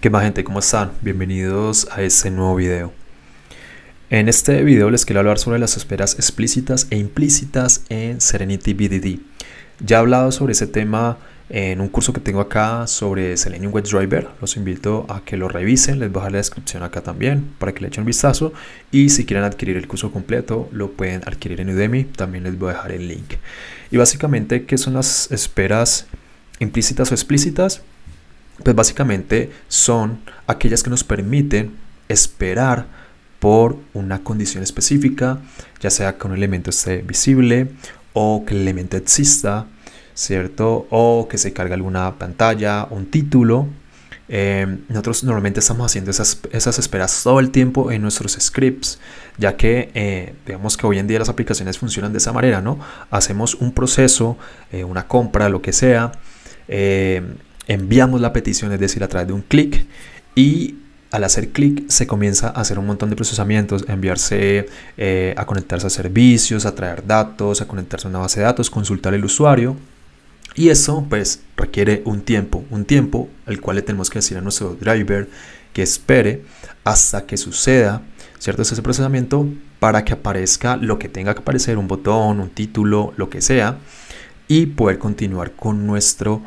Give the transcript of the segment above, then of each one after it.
¿Qué más gente? ¿Cómo están? Bienvenidos a este nuevo video. En este video les quiero hablar sobre las esperas explícitas e implícitas en Serenity BDD. Ya he hablado sobre ese tema en un curso que tengo acá sobre Selenium driver Los invito a que lo revisen, les voy a dejar la descripción acá también para que le echen un vistazo. Y si quieren adquirir el curso completo, lo pueden adquirir en Udemy, también les voy a dejar el link. Y básicamente, ¿qué son las esperas implícitas o explícitas? pues básicamente son aquellas que nos permiten esperar por una condición específica, ya sea que un elemento esté visible o que el elemento exista, ¿cierto? O que se cargue alguna pantalla, un título. Eh, nosotros normalmente estamos haciendo esas, esas, esperas todo el tiempo en nuestros scripts, ya que eh, digamos que hoy en día las aplicaciones funcionan de esa manera, ¿no? Hacemos un proceso, eh, una compra, lo que sea enviamos la petición, es decir, a través de un clic y al hacer clic se comienza a hacer un montón de procesamientos, enviarse, eh, a conectarse a servicios, a traer datos, a conectarse a una base de datos, consultar el usuario. Y eso pues requiere un tiempo, un tiempo el cual le tenemos que decir a nuestro driver que espere hasta que suceda, ¿cierto? ese procesamiento para que aparezca lo que tenga que aparecer, un botón, un título, lo que sea, y poder continuar con nuestro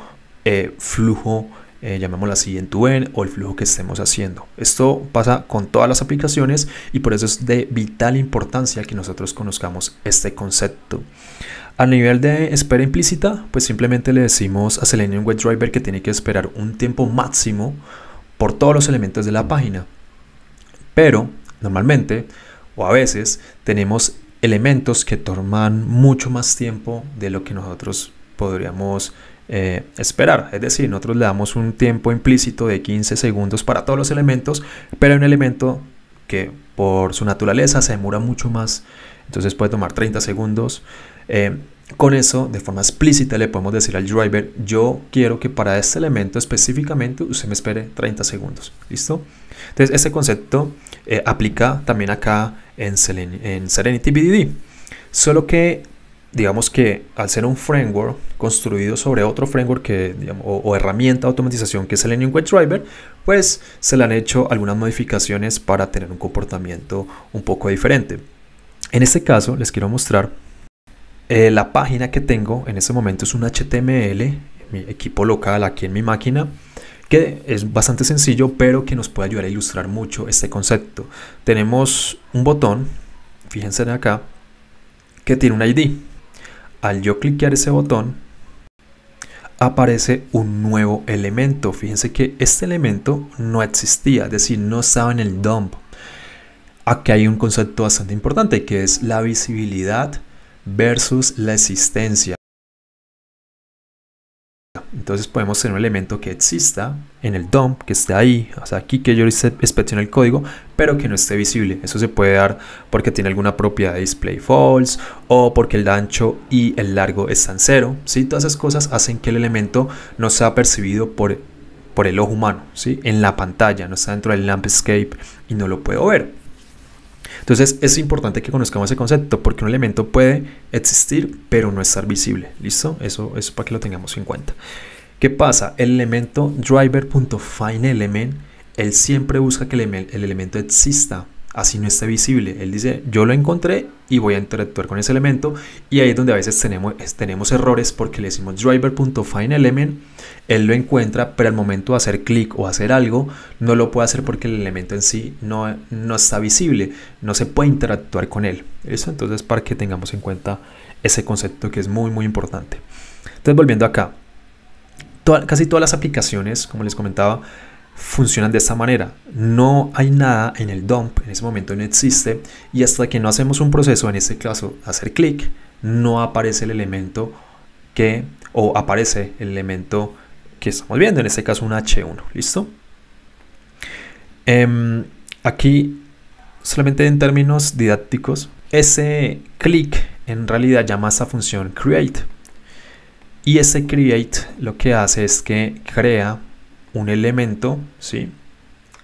eh, flujo, eh, llamémoslo así, en tu o el flujo que estemos haciendo. Esto pasa con todas las aplicaciones y por eso es de vital importancia que nosotros conozcamos este concepto. A nivel de espera implícita, pues simplemente le decimos a Selenium WebDriver que tiene que esperar un tiempo máximo por todos los elementos de la página. Pero normalmente o a veces tenemos elementos que toman mucho más tiempo de lo que nosotros podríamos eh, esperar. Es decir, nosotros le damos un tiempo implícito de 15 segundos para todos los elementos, pero un elemento que por su naturaleza se demora mucho más, entonces puede tomar 30 segundos. Eh, con eso, de forma explícita, le podemos decir al driver, yo quiero que para este elemento específicamente usted me espere 30 segundos. ¿Listo? Entonces, este concepto eh, aplica también acá en, en Serenity BDD. Solo que digamos que al ser un framework construido sobre otro framework que, o, herramienta de automatización que es el Selenium Driver, pues se le han hecho algunas modificaciones para tener un comportamiento un poco diferente. En este caso les quiero mostrar eh, la página que tengo en este momento es un HTML, mi equipo local aquí en mi máquina, que es bastante sencillo pero que nos puede ayudar a ilustrar mucho este concepto. Tenemos un botón, fíjense acá, que tiene un ID, al yo cliquear ese botón, aparece un nuevo elemento. Fíjense que este elemento no existía, es decir, no estaba en el DOM. Aquí hay un concepto bastante importante que es la visibilidad versus la existencia. Entonces podemos tener un elemento que exista en el DOM, que esté ahí, o sea, aquí que yo inspeccione el código, pero que no esté visible. Eso se puede dar porque tiene alguna propiedad de display false o porque el ancho y el largo están cero. ¿sí? Todas esas cosas hacen que el elemento no sea percibido por, por el ojo humano, ¿sí? en la pantalla, no está dentro del landscape y no lo puedo ver. Entonces es importante que conozcamos ese concepto porque un elemento puede existir pero no estar visible. ¿Listo? Eso, es para que lo tengamos en cuenta. ¿Qué pasa? El elemento driver.findElement, él siempre busca que el, elemento exista, así no esté visible. Él dice, yo lo encontré y voy a interactuar con ese elemento. Y ahí es donde a veces tenemos, tenemos errores porque le decimos driver.findElement, él lo encuentra, pero al momento de hacer clic o hacer algo, no lo puede hacer porque el elemento en sí no, no está visible, no se puede interactuar con él. Eso entonces para que tengamos en cuenta ese concepto que es muy muy importante. Entonces volviendo acá, casi todas las aplicaciones, como les comentaba, funcionan de esta manera. No hay nada en el dump, en ese momento no existe, y hasta que no hacemos un proceso, en este caso hacer clic, no aparece el elemento que, o aparece el elemento que estamos viendo, en este caso un H1, ¿listo? Em, aquí, solamente en términos didácticos, ese clic en realidad llama a esa función create. Y ese create lo que hace es que crea un elemento, ¿sí?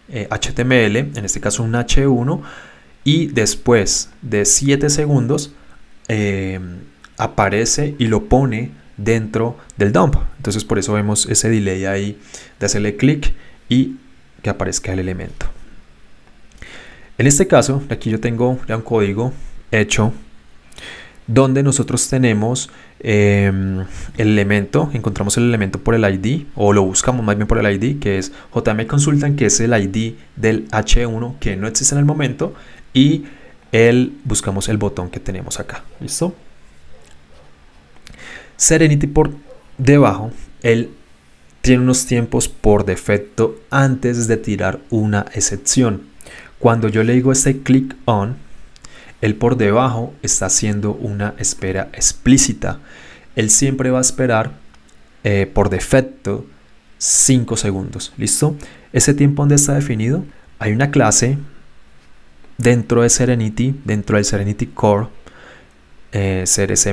HTML, eh, en este caso un H1, y después de 7 segundos em, aparece y lo pone dentro del dump. Entonces por eso vemos ese delay ahí de hacerle clic y que aparezca el elemento. En este caso, aquí yo tengo ya un código hecho donde nosotros tenemos em, el elemento, encontramos el elemento por el ID, o lo buscamos más bien por el ID, que es JM Consultan, que es el ID del H1 que no existe en el momento, y el, buscamos el botón que tenemos acá, ¿listo? Serenity por debajo, él tiene unos tiempos por defecto antes de tirar una excepción. Cuando yo le digo este click on, él por debajo está haciendo una espera explícita. Él siempre va a esperar eh, por defecto 5 segundos. ¿Listo? ¿Ese tiempo donde está definido? Hay una clase dentro de Serenity, dentro del Serenity Core, eh,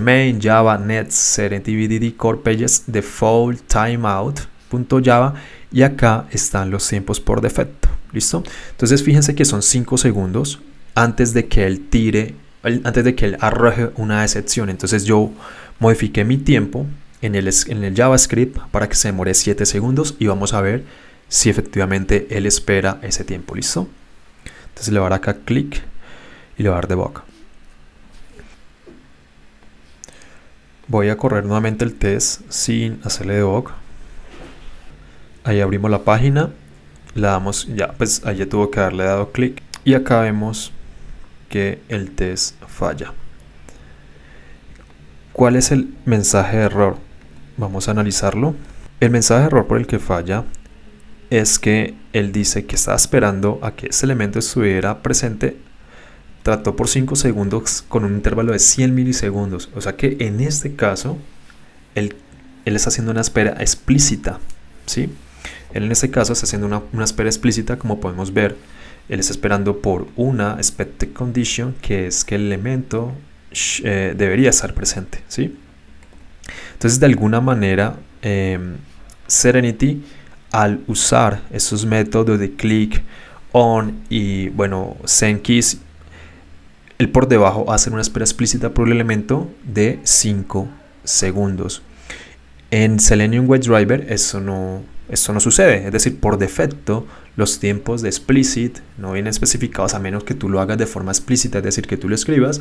Main, Java, Net, Serenity VDD, Core Pages, Default, java y acá están los tiempos por defecto. ¿Listo? Entonces fíjense que son 5 segundos antes de que él tire, antes de que él arroje una excepción. Entonces yo modifique mi tiempo en el, JavaScript para que se demore 7 segundos y vamos a ver si efectivamente él espera ese tiempo. ¿Listo? Entonces le voy a dar acá clic y le voy a dar debug. Voy a correr nuevamente el test sin hacerle debug. Ahí abrimos la página, la damos, ya pues ahí tuvo que darle dado clic y acá vemos que el test falla. ¿Cuál es el mensaje de error? Vamos a analizarlo. El mensaje de error por el que falla es que él dice que está esperando a que ese elemento estuviera presente. Trató por 5 segundos con un intervalo de 100 milisegundos. O sea que en este caso, él, él está haciendo una espera explícita. ¿sí? Él en este caso está haciendo una, una espera explícita como podemos ver él está esperando por una expected condition, que es que el elemento eh, debería estar presente, ¿sí? Entonces, de alguna manera, em, Serenity, al usar esos métodos de click, on y, bueno, send keys, él por debajo hace una espera explícita por el elemento de 5 segundos. En Selenium driver eso no, esto no sucede, es decir, por defecto los tiempos de explicit no vienen especificados a menos que tú lo hagas de forma explícita, es decir, que tú lo escribas,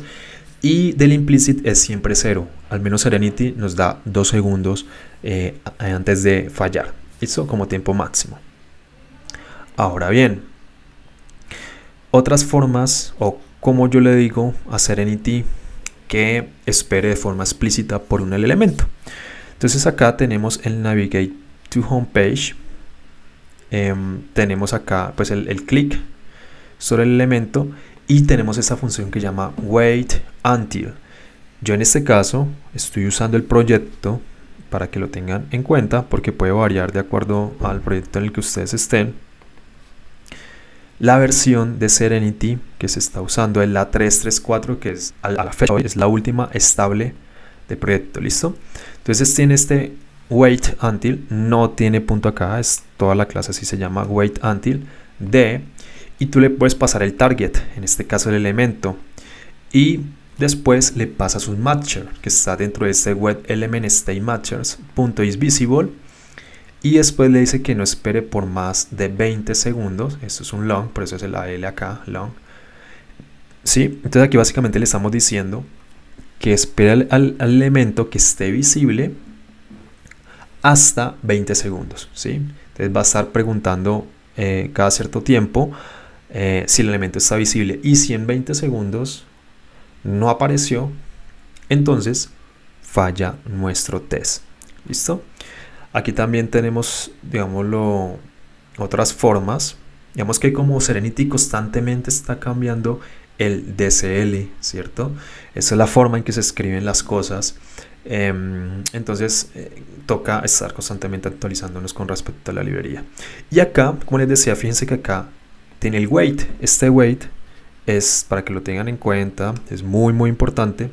y del implicit es siempre cero, al menos Serenity nos da dos segundos eh, antes de fallar, eso Como tiempo máximo. Ahora bien, otras formas o como yo le digo a Serenity que espere de forma explícita por un elemento. Entonces acá tenemos el navigate homepage em, tenemos acá pues el, el clic sobre el elemento y tenemos esta función que llama wait until. Yo en este caso estoy usando el proyecto para que lo tengan en cuenta porque puede variar de acuerdo al proyecto en el que ustedes estén. La versión de Serenity que se está usando es la 334 que es a la fecha hoy es la última estable de proyecto, ¿listo? Entonces tiene este wait until, no tiene punto acá, es toda la clase así se llama wait until de y tú le puedes pasar el target, en este caso el elemento y después le pasas un matcher que está dentro de este web element state matchers punto is visible y después le dice que no espere por más de 20 segundos, esto es un long, por eso es el AL acá, long ¿Sí? Entonces aquí básicamente le estamos diciendo que espere al elemento que esté visible hasta 20 segundos. ¿sí? Entonces va a estar preguntando eh, cada cierto tiempo eh, si el elemento está visible y si en 20 segundos no apareció, entonces falla nuestro test. ¿Listo? Aquí también tenemos, digámoslo, otras formas. Digamos que como Serenity constantemente está cambiando el DCL, ¿cierto? Esa es la forma en que se escriben las cosas. Em, entonces eh, toca estar constantemente actualizándonos con respecto a la librería. Y acá, como les decía, fíjense que acá tiene el weight. Este weight es, para que lo tengan en cuenta, es muy muy importante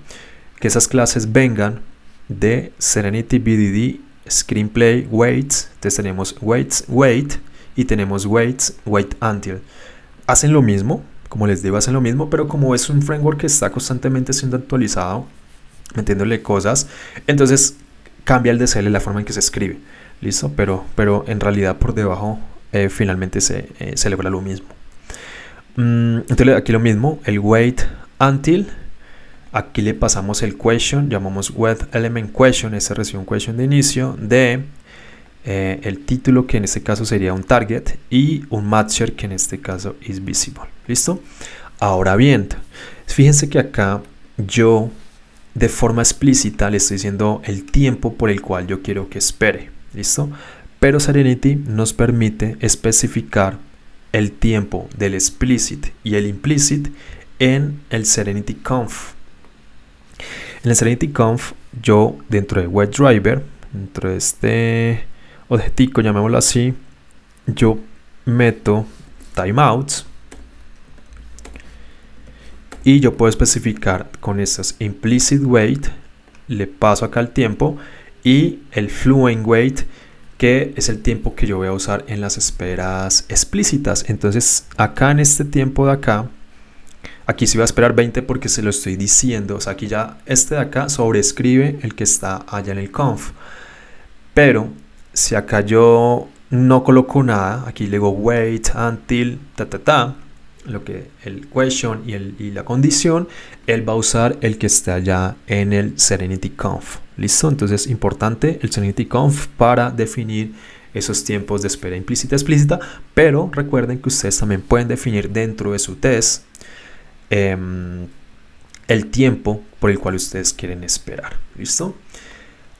que esas clases vengan de Serenity BDD, Screenplay, Weights. Entonces tenemos Weights, wait y tenemos Weights, wait Until. Hacen lo mismo, como les digo, hacen lo mismo, pero como es un framework que está constantemente siendo actualizado, metiéndole cosas, entonces cambia el DSL la forma en que se escribe. ¿Listo? Pero, pero en realidad por debajo eh, finalmente se eh, celebra lo mismo. Mm, entonces aquí lo mismo, el wait until. Aquí le pasamos el question, llamamos wait element question, ese recibe un question de inicio de eh, el título que en este caso sería un target y un matcher que en este caso es visible. ¿Listo? Ahora bien, fíjense que acá yo de forma explícita le estoy diciendo el tiempo por el cual yo quiero que espere. ¿Listo? Pero Serenity nos permite especificar el tiempo del explicit y el implicit en el Serenity Conf. En el Serenity Conf, yo dentro de WebDriver, dentro de este objetico, llamémoslo así, yo meto timeouts y yo puedo especificar con estas implicit wait le paso acá el tiempo y el fluent weight que es el tiempo que yo voy a usar en las esperas explícitas. Entonces acá en este tiempo de acá, aquí sí voy a esperar 20 porque se lo estoy diciendo. O sea, aquí ya este de acá sobrescribe el que está allá en el conf. Pero si acá yo no coloco nada, aquí le digo wait until ta ta ta, lo que el question y, la condición, él va a usar el que está allá en el Serenity Conf. ¿Listo? Entonces es importante el Serenity Conf para definir esos tiempos de espera implícita explícita, pero recuerden que ustedes también pueden definir dentro de su test em, el tiempo por el cual ustedes quieren esperar. ¿Listo?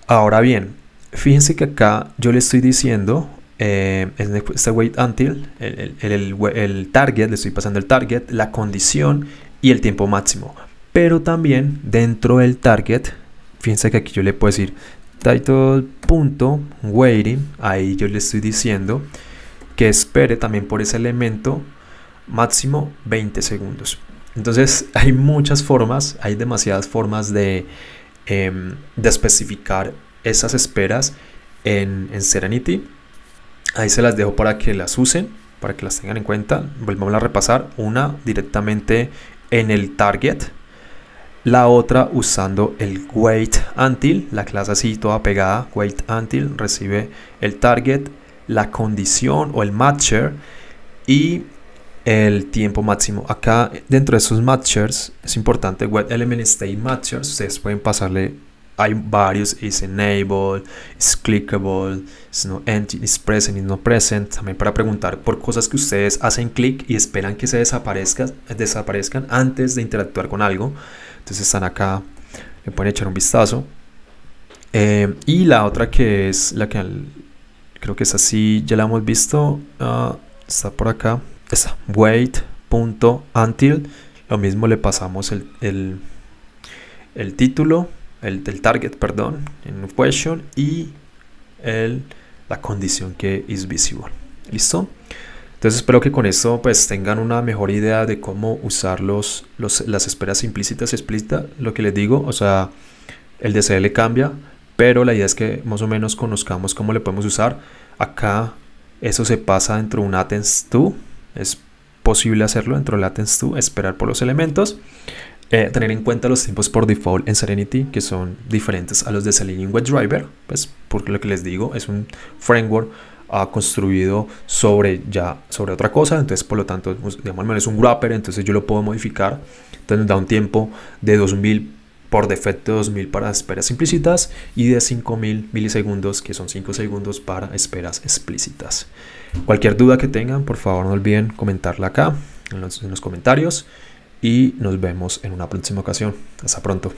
Ahora bien, Fíjense que acá yo le estoy diciendo eh, este wait until, el, target, le estoy pasando el target, la condición y el tiempo máximo. Pero también dentro del target, fíjense que aquí yo le puedo decir title.waiting, ahí yo le estoy diciendo que espere también por ese elemento máximo 20 segundos. Entonces hay muchas formas, hay demasiadas formas de, em, de especificar esas esperas en, Serenity. Ahí se las dejo para que las usen, para que las tengan en cuenta. Volvamos a repasar. Una directamente en el target. La otra usando el wait until, la clase así toda pegada, wait until, recibe el target, la condición o el matcher y el tiempo máximo. Acá dentro de esos matchers es importante web element state matchers, ustedes pueden pasarle hay varios, es enable, es clickable, es, no present, no present, también para preguntar por cosas que ustedes hacen clic y esperan que se desaparezcan, desaparezcan antes de interactuar con algo. Entonces están acá, le pueden echar un vistazo. Eh, y la otra que es la que creo que es así, ya la hemos visto, ah, está por acá, está, wait.until, lo mismo le pasamos el, el, el título el del target, perdón, en question y el, la condición que is visible. ¿Listo? Entonces espero que con esto pues tengan una mejor idea de cómo usar los, las esperas implícitas y explícitas, lo que les digo, o sea, el DCL cambia, pero la idea es que más o menos conozcamos cómo le podemos usar. Acá eso se pasa dentro de un latency to, es posible hacerlo dentro de latency to, esperar por los elementos. Eh, tener en cuenta los tiempos por default en Serenity, que son diferentes a los de Selenium WebDriver, pues porque lo que les digo, es un framework ha ah, construido sobre ya sobre otra cosa, entonces por lo tanto, pues, digamos, es un wrapper, entonces yo lo puedo modificar, entonces da un tiempo de 2000 por defecto 2000 para esperas implícitas y de 5000 milisegundos, que son 5 segundos para esperas explícitas. Cualquier duda que tengan, por favor no olviden comentarla acá en los comentarios y nos vemos en una próxima ocasión. Hasta pronto.